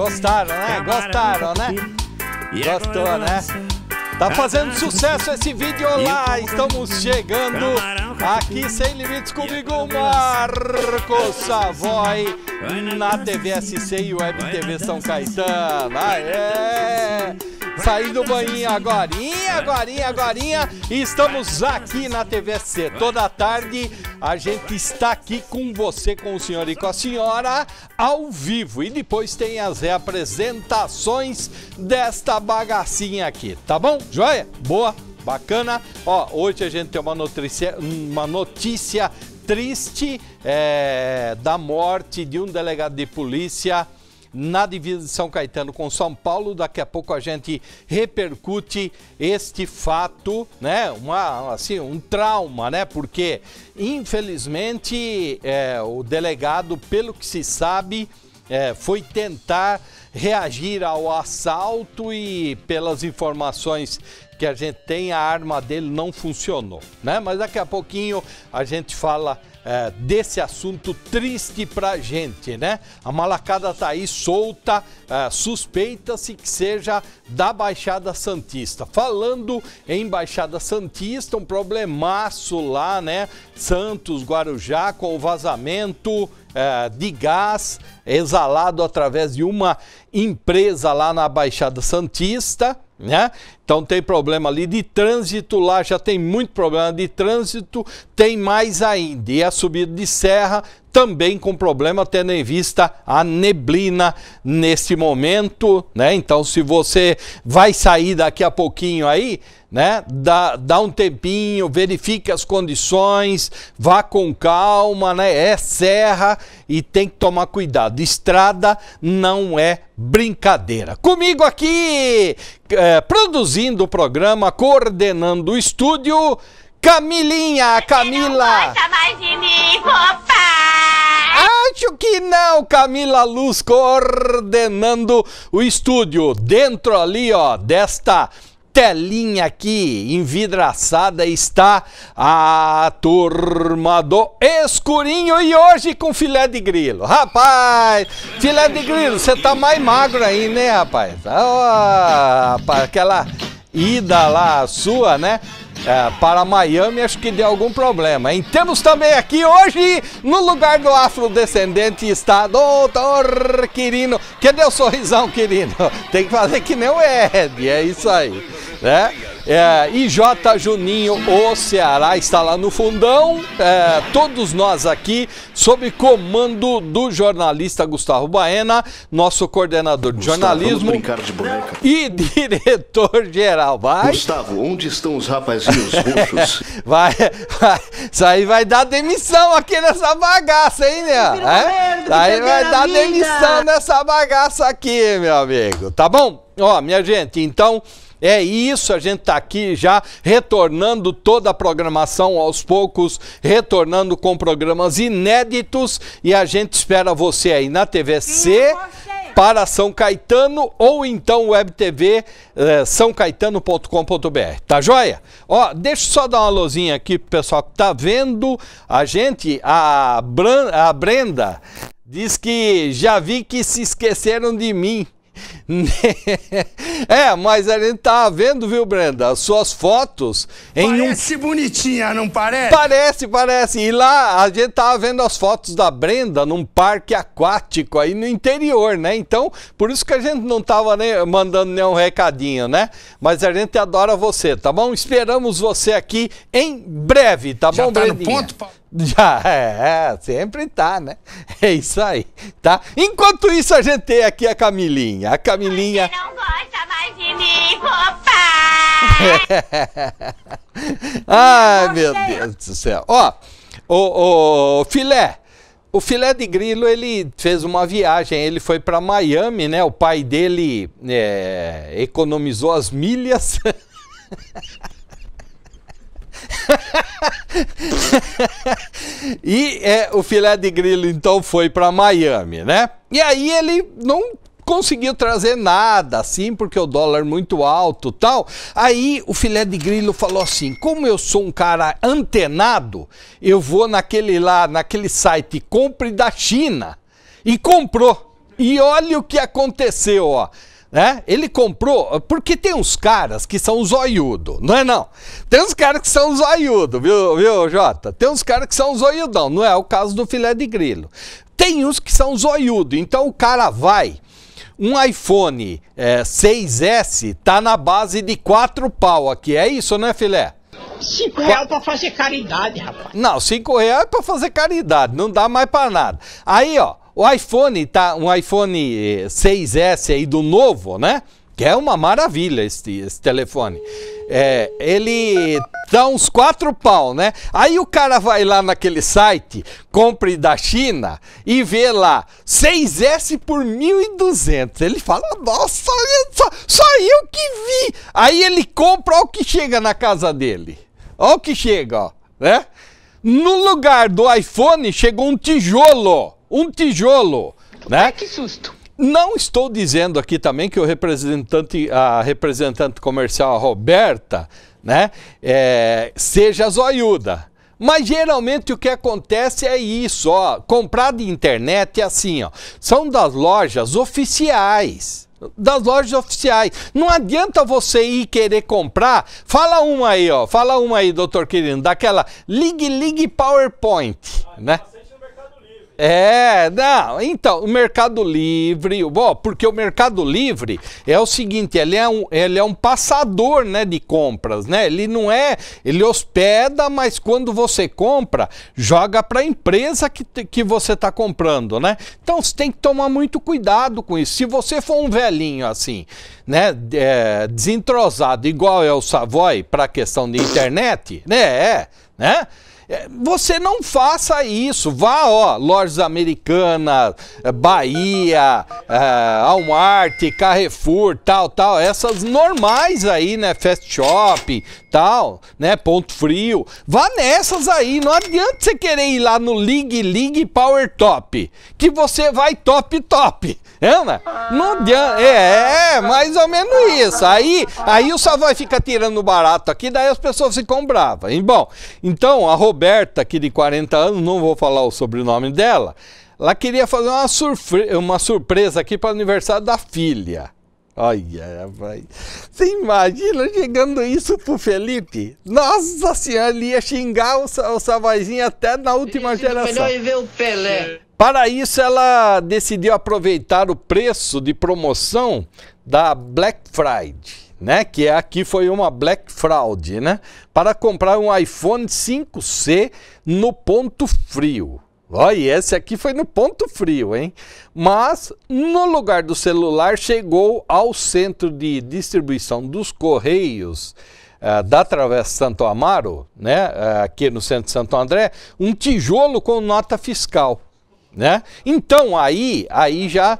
Gostaram, né? Gostaram, né? Gostou, né? Tá fazendo sucesso esse vídeo lá. Estamos chegando aqui sem limites comigo, Marcos Savoy, na TV SC e Web TV São Caetano. Ah, é! sair do banhinho agora, agora, agora. E estamos aqui na TVC toda tarde. A gente está aqui com você, com o senhor e com a senhora, ao vivo. E depois tem as reapresentações desta bagacinha aqui, tá bom? Joia? Boa? Bacana? Ó, hoje a gente tem uma notícia, uma notícia triste é, da morte de um delegado de polícia na divisa de São Caetano com São Paulo. Daqui a pouco a gente repercute este fato, né? Uma, assim, um trauma, né? Porque, infelizmente, é, o delegado, pelo que se sabe, é, foi tentar reagir ao assalto e, pelas informações que a gente tem, a arma dele não funcionou, né? Mas daqui a pouquinho a gente fala é, desse assunto triste pra gente, né? A malacada tá aí solta, é, suspeita-se que seja da Baixada Santista. Falando em Baixada Santista, um problemaço lá, né? Santos, Guarujá, com o vazamento é, de gás exalado através de uma empresa lá na Baixada Santista, né? Então tem problema ali de trânsito lá, já tem muito problema de trânsito, tem mais ainda. E a subida de serra também com problema, tendo em vista a neblina nesse momento, né? Então se você vai sair daqui a pouquinho aí, né? Dá, dá um tempinho, verifique as condições, vá com calma, né? É serra e tem que tomar cuidado. Estrada não é brincadeira. Comigo aqui, é, eh, produzir do o programa, coordenando o estúdio, Camilinha, Camila. Você não mais de mim, Acho que não, Camila Luz coordenando o estúdio. Dentro ali, ó, desta telinha aqui envidraçada está a turma do escurinho e hoje com filé de grilo. Rapaz, filé de grilo, você tá mais magro aí, né, rapaz? Ah, rapaz, aquela ida lá sua, né? É, para Miami, acho que deu algum problema. Hein? Temos também aqui hoje, no lugar do afrodescendente, está Doutor Quirino. Cadê o sorrisão, Quirino? Tem que fazer que nem o Ed, é isso aí né? É, IJ Juninho, o Ceará está lá no fundão. É, todos nós aqui, sob comando do jornalista Gustavo Baena, nosso coordenador de Gustavo, jornalismo. e diretor-geral. Vai. Gustavo, onde estão os rapazinhos roxos? vai, vai, isso aí vai dar demissão aqui nessa bagaça, hein, né? É? aí vai dar demissão nessa bagaça aqui, meu amigo. Tá bom? Ó, minha gente, então. É isso, a gente está aqui já retornando toda a programação aos poucos, retornando com programas inéditos e a gente espera você aí na TVC para São Caetano ou então Web TV é, eh, sãocaetano.com.br, tá joia? Ó, deixa eu só dar uma luzinha aqui pro pessoal que tá vendo a gente, a, Bran, a Brenda diz que já vi que se esqueceram de mim. é, mas a gente tá vendo, viu, Brenda? As suas fotos em parece um... bonitinha, não parece? Parece, parece. E lá a gente tava tá vendo as fotos da Brenda num parque aquático aí no interior, né? Então, por isso que a gente não tava nem mandando nenhum recadinho, né? Mas a gente adora você, tá bom? Esperamos você aqui em breve, tá Já bom, tá no ponto, Paulo? Já, é, é, sempre tá, né? É isso aí, tá? Enquanto isso, a gente tem aqui a Camilinha. A Cam... Camilinha. Você não gosta mais de mim, Ai, meu Deus do céu. Ó, o, o filé. O filé de grilo, ele fez uma viagem, ele foi para Miami, né? O pai dele é, economizou as milhas. e é, o filé de grilo então foi para Miami, né? E aí ele não conseguiu trazer nada, assim, porque o dólar muito alto tal. Aí o filé de grilo falou assim: como eu sou um cara antenado, eu vou naquele lá, naquele site Compre da China. E comprou. E olha o que aconteceu, ó. Né? Ele comprou, porque tem uns caras que são zoiudo, não é não? Tem uns caras que são zoiudo, viu, viu, Jota? Tem uns caras que são zoiudão, não é o caso do filé de grilo. Tem uns que são zoiudo, então o cara vai um iPhone é, 6S tá na base de quatro pau aqui. É isso, né, filé? Cinco reais pra fazer caridade, rapaz. Não, cinco reais é pra fazer caridade, não dá mais pra nada. Aí, ó, o iPhone tá, um iPhone 6S é, aí do novo, né? que é uma maravilha esse telefone. É, ele dá uns quatro pau, né? Aí o cara vai lá naquele site, compre da China e vê lá 6S por 1.200. Ele fala, nossa, só, só eu que vi. Aí ele compra, olha o que chega na casa dele. Olha o que chega, ó, né? No lugar do iPhone chegou um tijolo. Um tijolo, né? Ai, que susto. Não estou dizendo aqui também que o representante, a representante comercial, a Roberta, né, é, seja zoiuda. Mas geralmente o que acontece é isso, ó. Comprar de internet é assim, ó. São das lojas oficiais. Das lojas oficiais. Não adianta você ir querer comprar. Fala uma aí, ó. Fala uma aí, doutor querido, daquela Ligue Ligue PowerPoint, né? É, não, então, o Mercado Livre, bom, porque o Mercado Livre é o seguinte, ele é um, ele é um passador, né, de compras, né? Ele não é, ele hospeda, mas quando você compra, joga para a empresa que, que você está comprando, né? Então, você tem que tomar muito cuidado com isso. Se você for um velhinho assim, né, é, desentrosado, igual é o Savoy para a questão de internet, né, é, né? É, você não faça isso. Vá, ó, lojas americanas, é, Bahia, é, Walmart, Carrefour, tal, tal. Essas normais aí, né? Fast Shop, tal, né? Ponto Frio. Vá nessas aí. Não adianta você querer ir lá no League League Power Top, que você vai top, top. Ana, é, né? não adianta. É, é, mais ou menos isso. Aí, aí o só vai ficar tirando barato aqui, daí as pessoas ficam bravas. E, bom, então, arroba Roberta, aqui de 40 anos, não vou falar o sobrenome dela, ela queria fazer uma, surpre uma surpresa aqui para o aniversário da filha. Olha, rapaz. Você imagina chegando isso pro Felipe? Nossa senhora, ele ia xingar o, o Savazinho até na última geração. Melhor ver o Pelé. Para isso, ela decidiu aproveitar o preço de promoção da Black Friday né? Que é aqui foi uma Black Fraud, né? Para comprar um iPhone 5C no ponto frio. Olha, esse aqui foi no ponto frio, hein? Mas no lugar do celular chegou ao centro de distribuição dos Correios uh, da Travessa Santo Amaro, né? Uh, aqui no centro de Santo André, um tijolo com nota fiscal, né? Então aí, aí já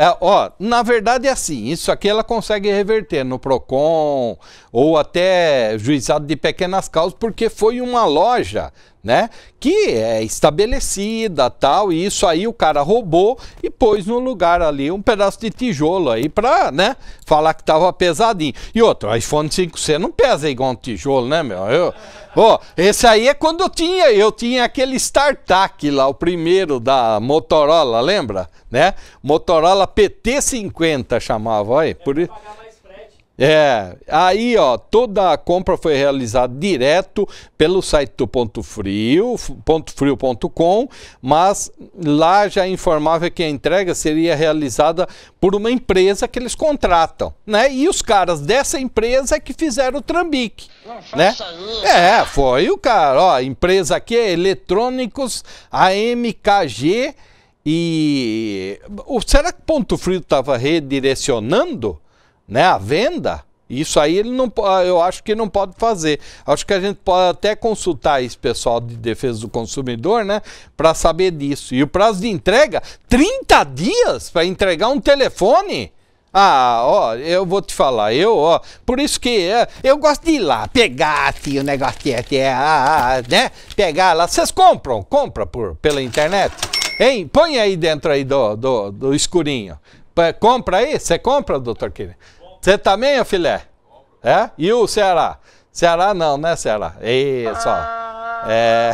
é, ó, na verdade é assim, isso aqui ela consegue reverter no PROCON ou até juizado de pequenas causas, porque foi uma loja né? Que é estabelecida, tal, e isso aí o cara roubou e pôs no lugar ali um pedaço de tijolo aí pra, né, falar que tava pesadinho. E outro, o iPhone 5C não pesa igual um tijolo, né, meu? Eu, oh, esse aí é quando eu tinha, eu tinha aquele StarTAC lá, o primeiro da Motorola, lembra? Né? Motorola PT50 chamava, olha, por isso... É, aí ó, toda a compra foi realizada direto pelo site do Ponto Frio, pontofrio.com, mas lá já informava que a entrega seria realizada por uma empresa que eles contratam, né? E os caras dessa empresa é que fizeram o trambique, Não né? Isso. É, foi o cara, ó, empresa aqui é Eletrônicos AMKG e será que Ponto Frio estava redirecionando? né, a venda, isso aí ele não, eu acho que não pode fazer. Acho que a gente pode até consultar esse pessoal de defesa do consumidor, né, para saber disso. E o prazo de entrega, 30 dias para entregar um telefone. Ah, ó, eu vou te falar, eu, ó, por isso que é, eu gosto de ir lá, pegar assim, o negócio é, é né? Pegar lá, vocês compram, compra por, pela internet. Hein? Põe aí dentro aí do, do, do escurinho. compra aí? Você compra, doutor Quirino? Você também, tá ô filé? É? E o Ceará? Ceará não, né, Ceará? Ei, só. Ah. É...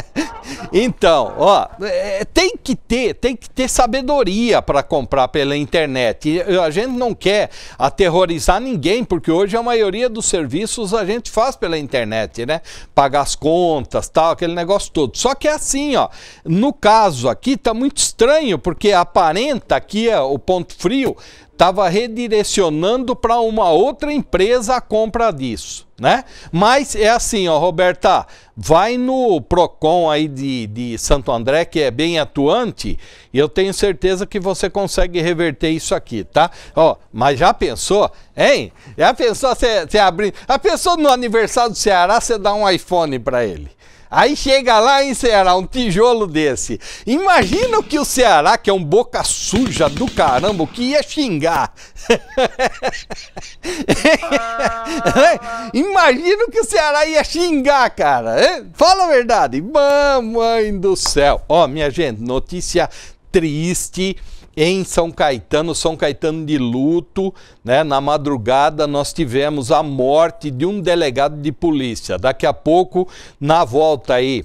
então, ó, é, tem que ter, tem que ter sabedoria para comprar pela internet. a gente não quer aterrorizar ninguém, porque hoje a maioria dos serviços a gente faz pela internet, né? Pagar as contas, tal, aquele negócio todo. Só que é assim, ó, no caso aqui tá muito estranho, porque aparenta aqui é o ponto frio estava redirecionando para uma outra empresa a compra disso, né? Mas é assim, ó, Roberta, vai no Procon aí de, de Santo André, que é bem atuante, e eu tenho certeza que você consegue reverter isso aqui, tá? Ó, mas já pensou, hein? Já pensou você abrir... A pessoa no aniversário do Ceará, você dá um iPhone para ele. Aí chega lá em Ceará um tijolo desse. Imagina o que o Ceará, que é um boca suja do caramba, que ia xingar. Imagina o que o Ceará ia xingar, cara. Fala a verdade. Mamãe do céu. Ó, oh, minha gente, notícia triste em São Caetano, São Caetano de luto, né? Na madrugada nós tivemos a morte de um delegado de polícia. Daqui a pouco, na volta aí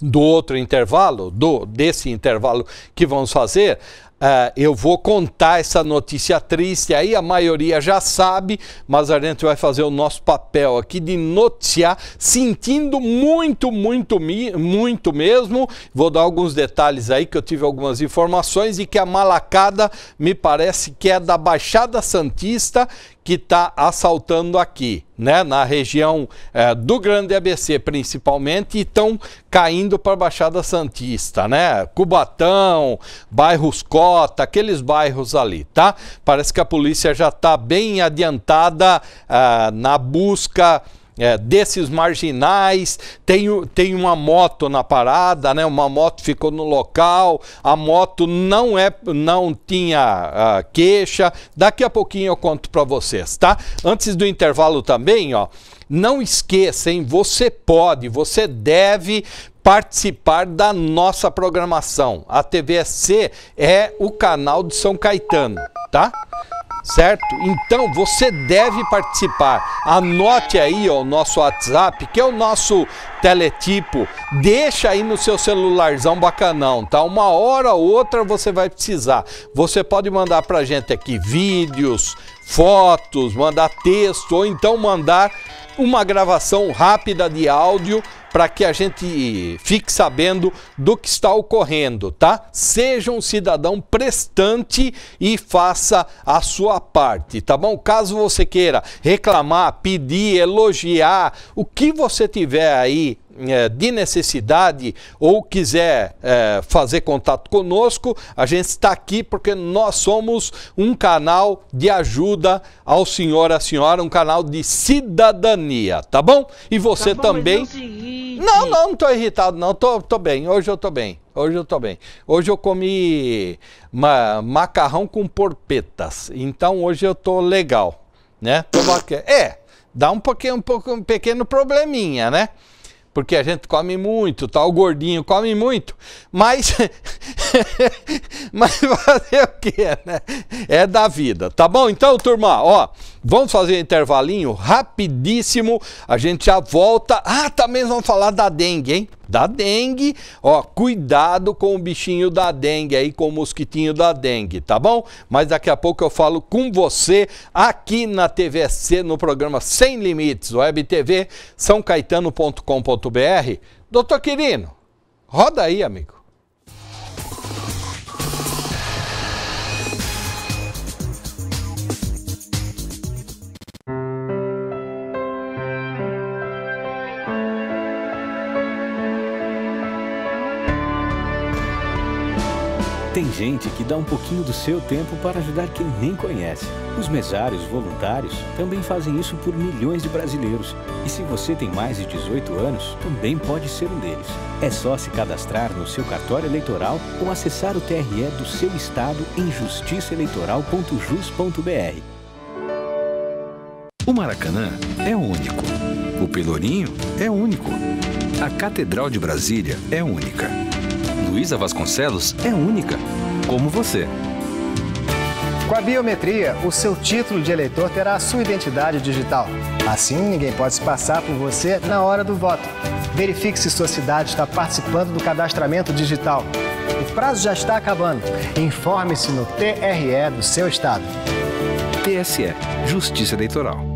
do outro intervalo, do desse intervalo que vamos fazer, é, eu vou contar essa notícia triste, aí a maioria já sabe, mas a gente vai fazer o nosso papel aqui de noticiar, sentindo muito, muito, muito mesmo. Vou dar alguns detalhes aí que eu tive algumas informações e que a malacada me parece que é da Baixada Santista, que está assaltando aqui, né? na região é, do Grande ABC principalmente, e estão caindo para a Baixada Santista, né? Cubatão, bairros Cota, aqueles bairros ali, tá? Parece que a polícia já está bem adiantada uh, na busca é, desses marginais, tem, tem uma moto na parada, né? uma moto ficou no local, a moto não é não tinha uh, queixa. Daqui a pouquinho eu conto para vocês, tá? Antes do intervalo também, ó, não esqueça, hein? Você pode, você deve participar da nossa programação. A TVSC é o canal de São Caetano, tá? certo? Então você deve participar. Anote aí ó, o nosso WhatsApp, que é o nosso teletipo. Deixa aí no seu celularzão bacanão, tá? Uma hora ou outra você vai precisar. Você pode mandar pra gente aqui vídeos, fotos, mandar texto ou então mandar uma gravação rápida de áudio para que a gente fique sabendo do que está ocorrendo, tá? Seja um cidadão prestante e faça a sua parte, tá bom? Caso você queira reclamar, pedir, elogiar, o que você tiver aí é, de necessidade ou quiser é, fazer contato conosco, a gente está aqui porque nós somos um canal de ajuda ao senhor, a senhora, um canal de cidadania, tá bom? E você tá bom, também. Não, não, não estou irritado, não. Tô, tô bem, hoje eu tô bem. Hoje eu tô bem. Hoje eu comi ma macarrão com porpetas. Então hoje eu tô legal, né? Tô é, dá um pouquinho, um pouco um pequeno probleminha, né? porque a gente come muito, tal, tá? o gordinho come muito, mas mas fazer o que, né? É da vida, tá bom? Então, turma, ó, vamos fazer um intervalinho rapidíssimo, a gente já volta. Ah, também vamos falar da dengue, hein? da dengue. Ó, cuidado com o bichinho da dengue aí, com o mosquitinho da dengue, tá bom? Mas daqui a pouco eu falo com você aqui na TVC, no programa Sem Limites, Web TV, Caetano.com.br, Doutor Quirino, roda aí, amigo. gente que dá um pouquinho do seu tempo para ajudar quem nem conhece. Os mesários voluntários também fazem isso por milhões de brasileiros. E se você tem mais de 18 anos, também pode ser um deles. É só se cadastrar no seu cartório eleitoral ou acessar o TRE do seu estado em justiçaeleitoral.jus.br. O Maracanã é único. O Pelourinho é único. A Catedral de Brasília é única. Luísa Vasconcelos é única como você. Com a biometria, o seu título de eleitor terá a sua identidade digital. Assim, ninguém pode se passar por você na hora do voto. Verifique se sua cidade está participando do cadastramento digital. O prazo já está acabando. Informe-se no TRE do seu estado. TSE Justiça Eleitoral.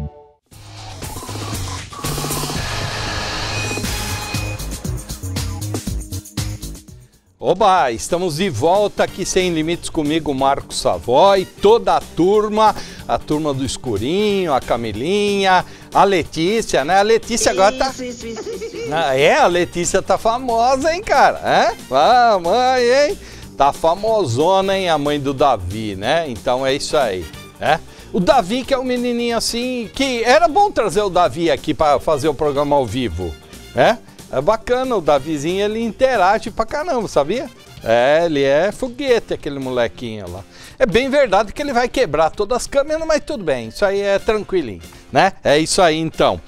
Oba, estamos de volta aqui sem limites comigo, Marcos Savoy, toda a turma, a turma do Escurinho, a Camilinha, a Letícia, né? A Letícia agora tá. Isso, isso, isso, ah, é, a Letícia tá famosa, hein, cara? É? Ah, mãe, hein? Tá famosona, hein, a mãe do Davi, né? Então é isso aí, né? O Davi, que é um menininho assim, que era bom trazer o Davi aqui para fazer o programa ao vivo, né? É bacana, o Davizinho ele interage pra caramba, sabia? É, ele é foguete, aquele molequinho lá. É bem verdade que ele vai quebrar todas as câmeras, mas tudo bem, isso aí é tranquilinho, né? É isso aí então.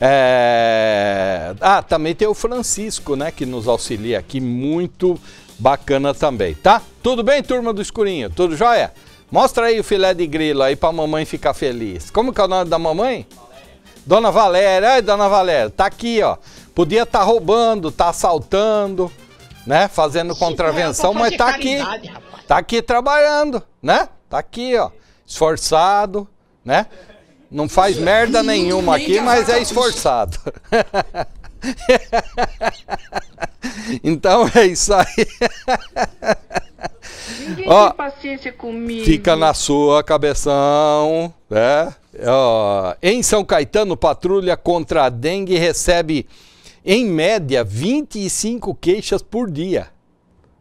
É... Ah, também tem o Francisco, né, que nos auxilia aqui, muito bacana também, tá? Tudo bem, turma do Escurinho? Tudo jóia? Mostra aí o filé de grilo aí pra mamãe ficar feliz. Como que é o nome da mamãe? Valéria. Dona Valéria, ai, Dona Valéria, tá aqui, ó. Podia estar tá roubando, estar tá assaltando, né? Fazendo contravenção, é mas tá aqui. está Tá aqui trabalhando, né? Tá aqui, ó. Esforçado, né? Não faz merda nenhuma aqui, mas é esforçado. então é isso aí. Ninguém tem paciência comigo. Fica na sua, cabeção. Né? em São Caetano, patrulha contra a dengue recebe em média 25 queixas por dia.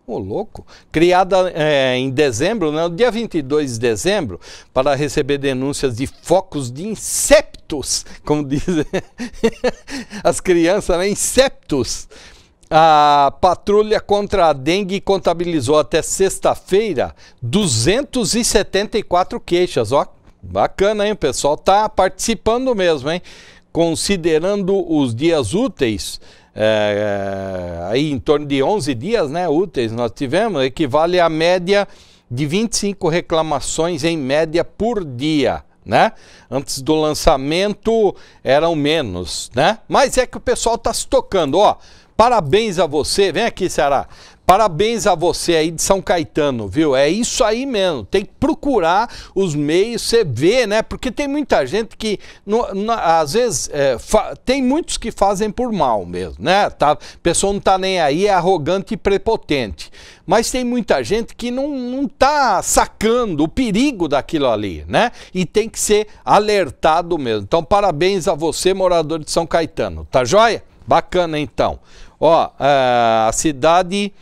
Ô, louco! Criada é, em dezembro, né, no dia 22 de dezembro, para receber denúncias de focos de inceptos, como dizem as crianças, né? Inceptos. A patrulha contra a dengue contabilizou até sexta-feira 274 queixas, ó. Bacana, hein? O pessoal tá participando mesmo, hein? considerando os dias úteis, é, é aí em torno de 11 dias né, úteis nós tivemos, equivale à média de 25 reclamações em média por dia. Né? Antes do lançamento eram menos, né? Mas é que o pessoal está se tocando, ó. Parabéns a você. Vem aqui, Ceará. Parabéns a você aí de São Caetano, viu? É isso aí mesmo. Tem que procurar os meios, você vê, né? Porque tem muita gente que, às vezes, é, tem muitos que fazem por mal mesmo, né? Tá, a pessoa não tá nem aí, é arrogante e prepotente. Mas tem muita gente que não, não tá sacando o perigo daquilo ali, né? E tem que ser alertado mesmo. Então, parabéns a você, morador de São Caetano, tá joia? Bacana então. Ó, é, a cidade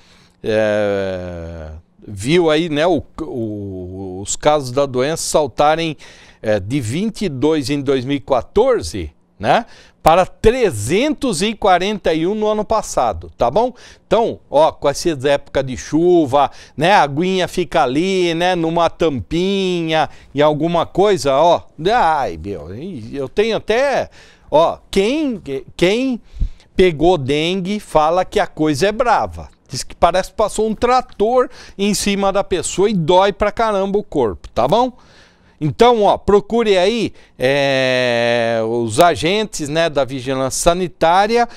é, viu aí né, o, o, os casos da doença saltarem é, de 22 em 2014 né, para 341 no ano passado, tá bom? Então, ó, com essa época de chuva, né, a aguinha fica ali, né, numa tampinha e alguma coisa, ó. Ai, meu, eu tenho até Ó, quem, quem pegou dengue fala que a coisa é brava. Diz que parece que passou um trator em cima da pessoa e dói pra caramba o corpo, tá bom? Então, ó, procure aí é, os agentes né, da vigilância sanitária.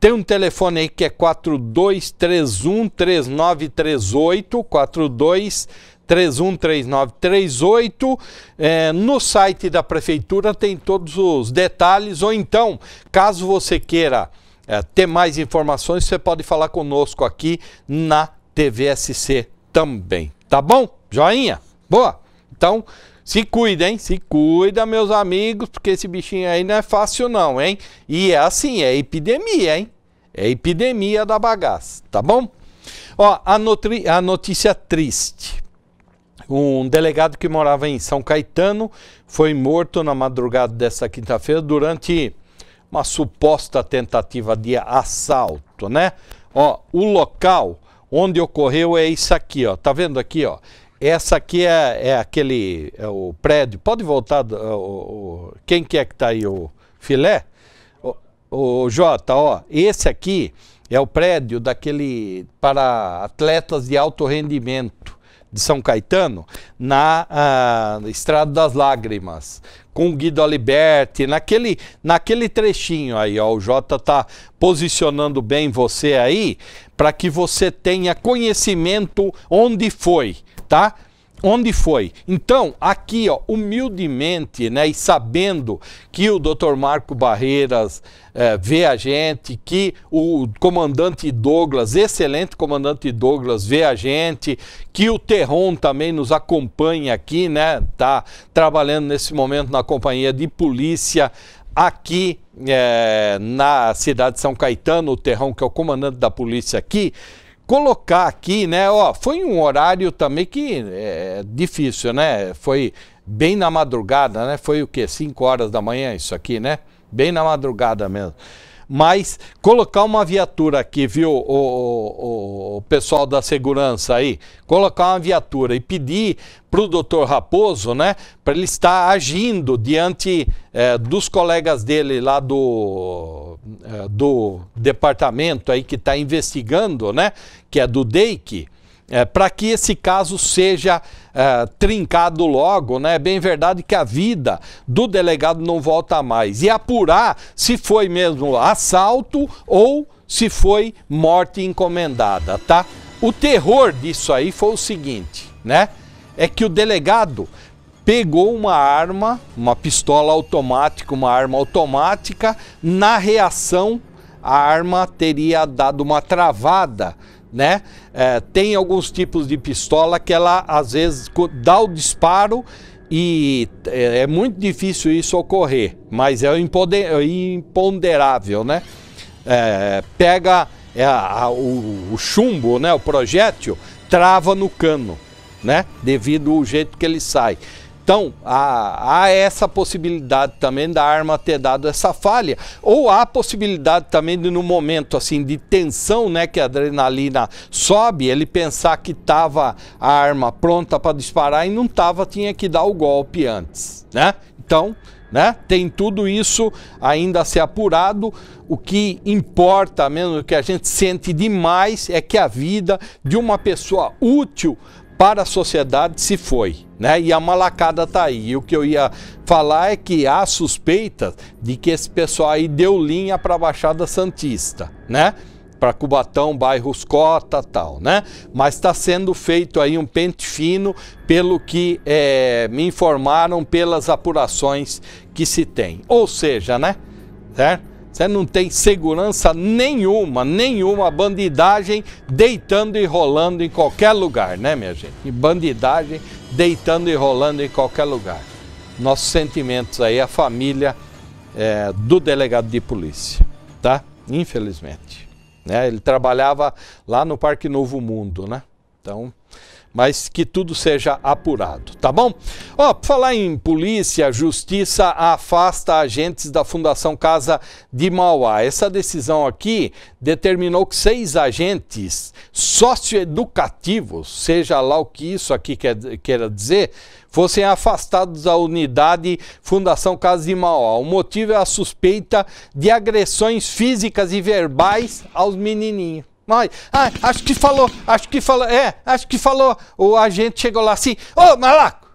Tem um telefone aí que é 4231 3938, 4231 313938. É, no site da prefeitura tem todos os detalhes, ou então, caso você queira é, ter mais informações, você pode falar conosco aqui na TVSC também. Tá bom? Joinha? Boa! Então, se cuida, hein? Se cuida, meus amigos, porque esse bichinho aí não é fácil, não, hein? E é assim, é epidemia, hein? É epidemia da bagaça, tá bom? Ó, a, a notícia triste. Um delegado que morava em São Caetano foi morto na madrugada desta quinta-feira durante uma suposta tentativa de assalto, né? Ó, o local onde ocorreu é isso aqui, ó. Tá vendo aqui, ó? Essa aqui é, é aquele é o prédio. Pode voltar, o quem que é que tá aí o filé? O, o Jota, ó, esse aqui é o prédio daquele para atletas de alto rendimento de São Caetano, na ah, Estrada das Lágrimas, com Guido Aliberti, naquele, naquele trechinho aí, ó, o Jota tá posicionando bem você aí, para que você tenha conhecimento onde foi, tá? onde foi. Então, aqui, ó, humildemente, né, e sabendo que o Dr. Marco Barreiras é, vê a gente, que o comandante Douglas, excelente comandante Douglas, vê a gente, que o Terron também nos acompanha aqui, né, tá trabalhando nesse momento na companhia de polícia aqui é, na cidade de São Caetano, o Terron, que é o comandante da polícia aqui, colocar aqui, né? Ó, foi um horário também que é difícil, né? Foi bem na madrugada, né? Foi o quê? 5 horas da manhã isso aqui, né? Bem na madrugada mesmo mas colocar uma viatura aqui, viu, o, o, o pessoal da segurança aí, colocar uma viatura e pedir para o doutor Raposo, né, para ele estar agindo diante é, dos colegas dele lá do, é, do departamento aí que está investigando, né, que é do DEIC, é, para que esse caso seja é, trincado logo, né? É bem verdade que a vida do delegado não volta mais. E apurar se foi mesmo assalto ou se foi morte encomendada, tá? O terror disso aí foi o seguinte, né? É que o delegado pegou uma arma, uma pistola automática, uma arma automática, na reação a arma teria dado uma travada né? É, tem alguns tipos de pistola que ela às vezes dá o disparo e é, é muito difícil isso ocorrer, mas é, é imponderável, né? É, pega é, a, o, o, chumbo, né? O projétil trava no cano, né? Devido ao jeito que ele sai. Então, há, há, essa possibilidade também da arma ter dado essa falha, ou há a possibilidade também de no momento assim de tensão, né, que a adrenalina sobe, ele pensar que estava a arma pronta para disparar e não estava, tinha que dar o golpe antes, né? Então, né? Tem tudo isso ainda a ser apurado. O que importa, menos o que a gente sente demais, é que a vida de uma pessoa útil para a sociedade se foi, né? E a malacada tá aí. E o que eu ia falar é que há suspeita de que esse pessoal aí deu linha para a Baixada Santista, né? Para Cubatão, bairros Cota, tal, né? Mas está sendo feito aí um pente fino, pelo que é, me informaram, pelas apurações que se tem. Ou seja, né? Certo? Você não tem segurança nenhuma, nenhuma bandidagem deitando e rolando em qualquer lugar, né, minha gente? Bandidagem deitando e rolando em qualquer lugar. Nossos sentimentos aí, a família é, do delegado de polícia, tá? Infelizmente. Né? Ele trabalhava lá no Parque Novo Mundo, né? Então, mas que tudo seja apurado, tá bom? Ó, oh, falar em polícia, justiça afasta agentes da Fundação Casa de Mauá. Essa decisão aqui determinou que seis agentes socioeducativos, seja lá o que isso aqui quer, queira dizer, fossem afastados da unidade Fundação Casa de Mauá. O motivo é a suspeita de agressões físicas e verbais aos menininhos. Mas, ah, acho que falou, acho que falou, é, acho que falou. O agente chegou lá assim, ô oh, malaco!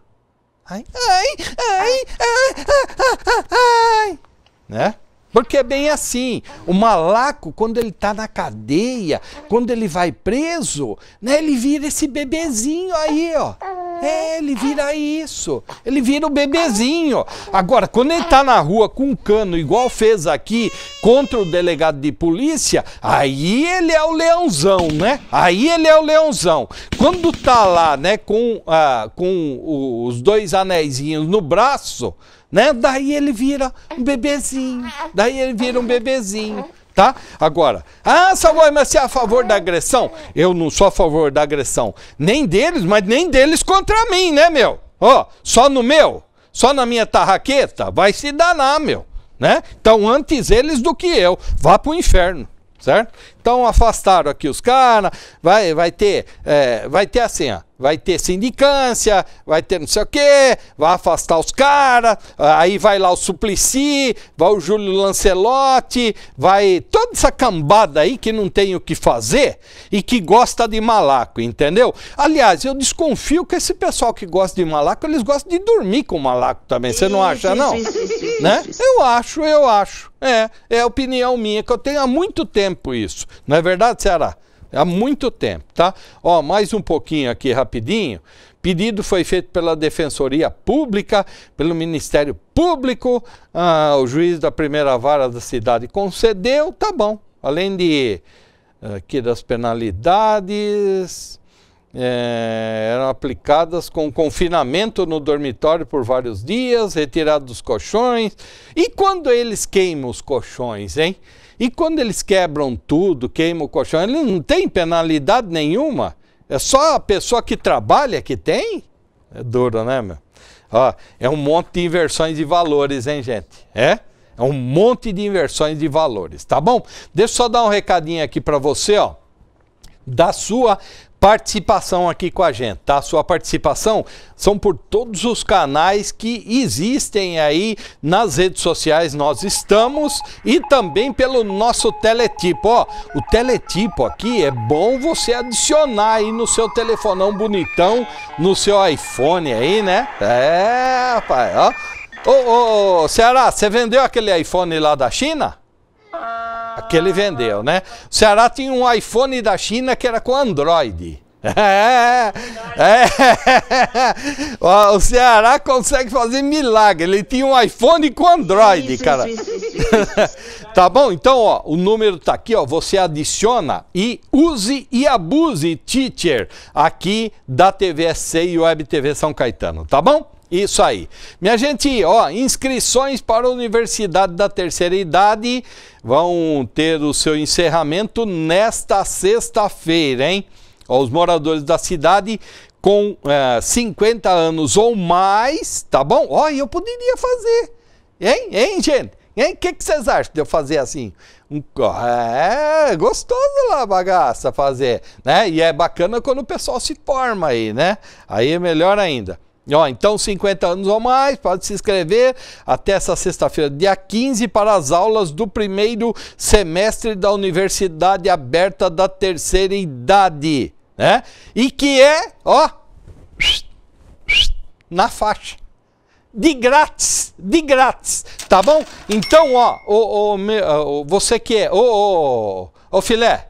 Ai, ai, ai, ai, ai, ai, ai, né? Porque é bem assim. O malaco, quando ele está na cadeia, quando ele vai preso, né, ele vira esse bebezinho aí, ó. É, ele vira isso. Ele vira o bebezinho. Agora, quando ele está na rua com um cano, igual fez aqui, contra o delegado de polícia, aí ele é o leãozão, né? Aí ele é o leãozão. Quando tá lá, né, com, ah, com os dois anéisinhos no braço, né? Daí ele vira um bebezinho, daí ele vira um bebezinho, tá? Agora, ah, Savoy, mas você é a favor da agressão? Eu não sou a favor da agressão, nem deles, mas nem deles contra mim, né, meu? Ó, oh, só no meu, só na minha tarraqueta, vai se danar, meu, né? Então, antes eles do que eu, vá pro inferno, certo? Então afastaram aqui os caras, vai, vai ter, é, vai ter assim, ó, vai ter sindicância, vai ter não sei o quê, vai afastar os caras, aí vai lá o Suplicy, vai o Júlio Lancelotti, vai toda essa cambada aí que não tem o que fazer e que gosta de malaco, entendeu? Aliás, eu desconfio que esse pessoal que gosta de malaco, eles gostam de dormir com malaco também, você não acha não? né? Eu acho, eu acho. É, é opinião minha, que eu tenho há muito tempo isso. Não é verdade, Ceará? Há muito tempo, tá? Ó, mais um pouquinho aqui rapidinho. Pedido foi feito pela Defensoria Pública, pelo Ministério Público, ah, o juiz da primeira vara da cidade concedeu, tá bom. Além de eh, aqui das penalidades, é, eram aplicadas com confinamento no dormitório por vários dias, retirado dos colchões. E quando eles queimam os colchões, hein? E quando eles quebram tudo, queimam o colchão, eles não têm penalidade nenhuma. É só a pessoa que trabalha que tem? É duro, né, meu? Ó, é um monte de inversões de valores, hein, gente? É? É um monte de inversões de valores, tá bom? Deixa eu só dar um recadinho aqui para você, ó da sua participação aqui com a gente, tá? Sua participação são por todos os canais que existem aí nas redes sociais, nós estamos e também pelo nosso teletipo, ó. O teletipo aqui é bom você adicionar aí no seu telefonão bonitão, no seu iPhone aí, né? É, rapaz, ó. Ô, ô, Ceará, você vendeu aquele iPhone lá da China? que ele vendeu, né? O Ceará tinha um iPhone da China que era com Android. É, é. é. O Ceará consegue fazer milagre. Ele tinha um iPhone com Android, isso, cara. Isso, isso, tá bom? Então, ó, o número tá aqui, ó. Você adiciona e use e abuse, teacher, aqui da TVSC e Web TV São Caetano, tá bom? Isso aí. Minha gente, ó, inscrições para a Universidade da Terceira Idade vão ter o seu encerramento nesta sexta-feira, hein? os moradores da cidade com é, eh, 50 anos ou mais, tá bom? Ó, eu poderia fazer. Hein, hein, gente? Hein, o que, vocês acham de eu fazer assim? Um, é gostoso lá bagaça fazer, né? E é bacana quando o pessoal se forma aí, né? Aí é melhor ainda. Ó, então, 50 anos ou mais, pode se inscrever até essa sexta-feira, dia 15, para as aulas do primeiro semestre da Universidade Aberta da Terceira Idade. Né? E que é, ó, na faixa. De grátis, de grátis, tá bom? Então, ó, você que é, ô, ô, ô filé,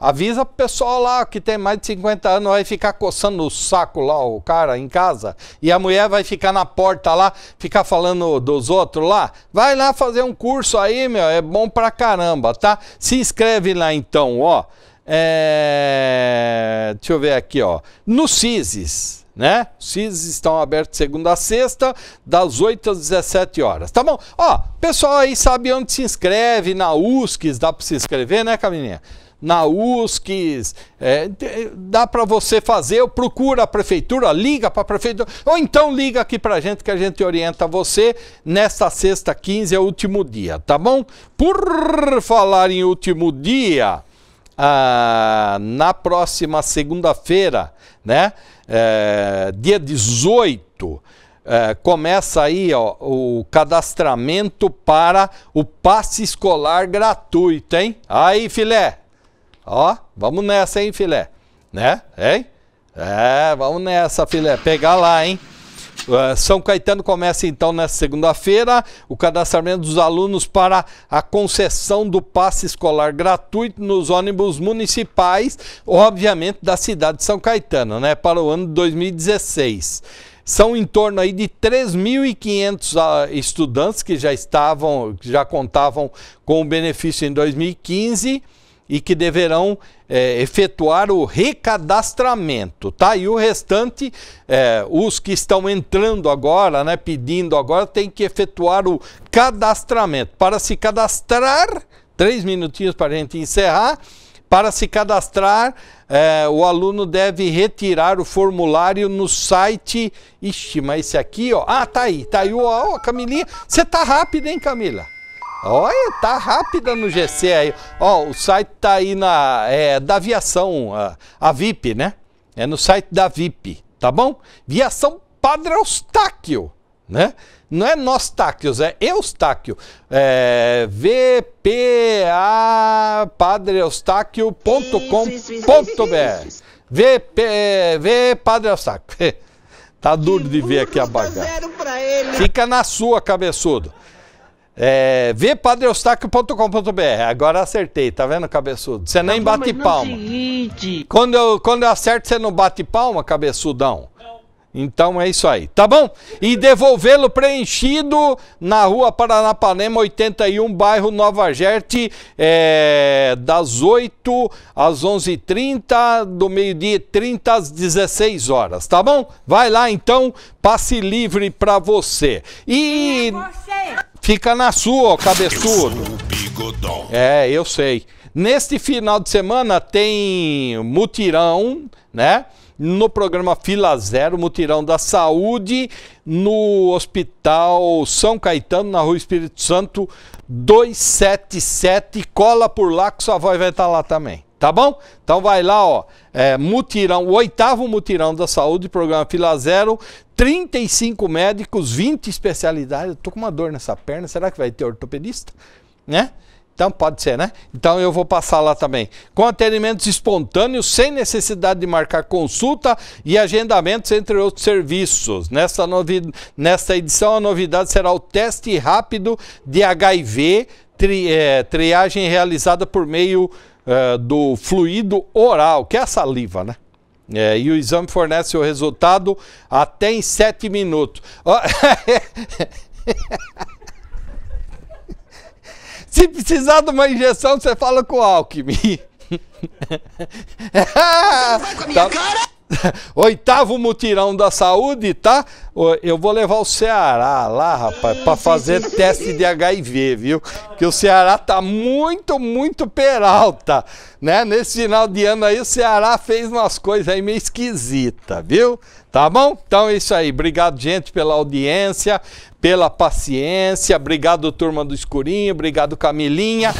Avisa pro pessoal lá que tem mais de 50 anos, vai ficar coçando o saco lá, o cara em casa. E a mulher vai ficar na porta lá, ficar falando dos outros lá. Vai lá fazer um curso aí, meu, é bom pra caramba, tá? Se inscreve lá então, ó. É... Deixa eu ver aqui, ó. No CISES, né? Os CIS estão abertos segunda a sexta, das 8 às 17 horas. Tá bom? Ó, pessoal aí sabe onde se inscreve, na USCIS dá para se inscrever, né, Camininha? na USCS, é, dá para você fazer, procura a prefeitura, liga para a prefeitura, ou então liga aqui para a gente que a gente orienta você nesta sexta, 15, é o último dia, tá bom? Por falar em último dia, ah, na próxima segunda-feira, né, é, dia 18, é, começa aí ó, o cadastramento para o passe escolar gratuito, hein? Aí, filé! Ó, vamos nessa, hein, filé? Né? Hein? É, vamos nessa, filé. Pegar lá, hein? Ah, São Caetano começa então nesta segunda-feira o cadastramento dos alunos para a concessão do passe escolar gratuito nos ônibus municipais, obviamente da cidade de São Caetano, né, para o ano de 2016. São em torno aí de 3.500 ah, estudantes que já estavam, que já contavam com o benefício em 2015 e que deverão é, efetuar o recadastramento, tá? E o restante, é, os que estão entrando agora, né, pedindo agora, tem que efetuar o cadastramento. Para se cadastrar, três minutinhos para a gente encerrar. Para se cadastrar, é, o aluno deve retirar o formulário no site. Ixi, mas esse aqui, ó. Ah, tá aí, tá aí, ó, ó Camilinha. Você tá rápida, hein, Camila? Olha, tá rápida no GC aí. Ó, o site tá aí na é, da aviação, a, a, VIP, né? É no site da VIP, tá bom? Viação Padre Eustáquio, né? Não é Nostáquios, é Eustáquio. É VPA Padre Eustáquio.com.br VP, V Padre Eustáquio. tá duro de ver aqui a bagaça. Fica na sua, cabeçudo. É, vpadreostaque.com.br. Agora acertei, tá vendo, cabeçudo? Você nem não, bate palma. Quando eu, quando eu acerto, você não bate palma, cabeçudão? Não. Então é isso aí, tá bom? E devolvê-lo preenchido na rua Paranapanema 81, bairro Nova Gerte, é, das 8 às 11h30, do meio-dia 30 às 16 horas, tá bom? Vai lá então, passe livre pra você. E. É você. Fica na sua, ó, cabeçudo. É, eu sei. Neste final de semana tem mutirão, né? No programa Fila Zero, mutirão da saúde, no Hospital São Caetano, na Rua Espírito Santo, 277. Cola por lá que sua avó vai estar lá também. Tá bom? Então vai lá, ó. É, mutirão, o oitavo mutirão da saúde, programa Fila Zero, 35 médicos, 20 especialidades. Eu tô com uma dor nessa perna, será que vai ter ortopedista? Né? Então pode ser, né? Então eu vou passar lá também. Com atendimentos espontâneos, sem necessidade de marcar consulta e agendamentos, entre outros serviços. Nesta, novi... Nesta edição, a novidade será o teste rápido de HIV, tri... é, triagem realizada por meio é, do fluido oral, que é a saliva, né? É, e o exame fornece o resultado até em 7 minutos. Se precisar de uma injeção, você fala com o Alckmin. Não vai com a minha tá... cara? Oitavo mutirão da saúde, tá? Eu vou levar o Ceará lá, rapaz, para fazer teste de HIV, viu? Que o Ceará tá muito, muito peralta, né? Nesse final de ano aí, o Ceará fez umas coisas aí meio esquisita, viu? Tá bom? Então é isso aí. Obrigado, gente, pela audiência, pela paciência. Obrigado, turma do Escurinho. Obrigado, Camilinha.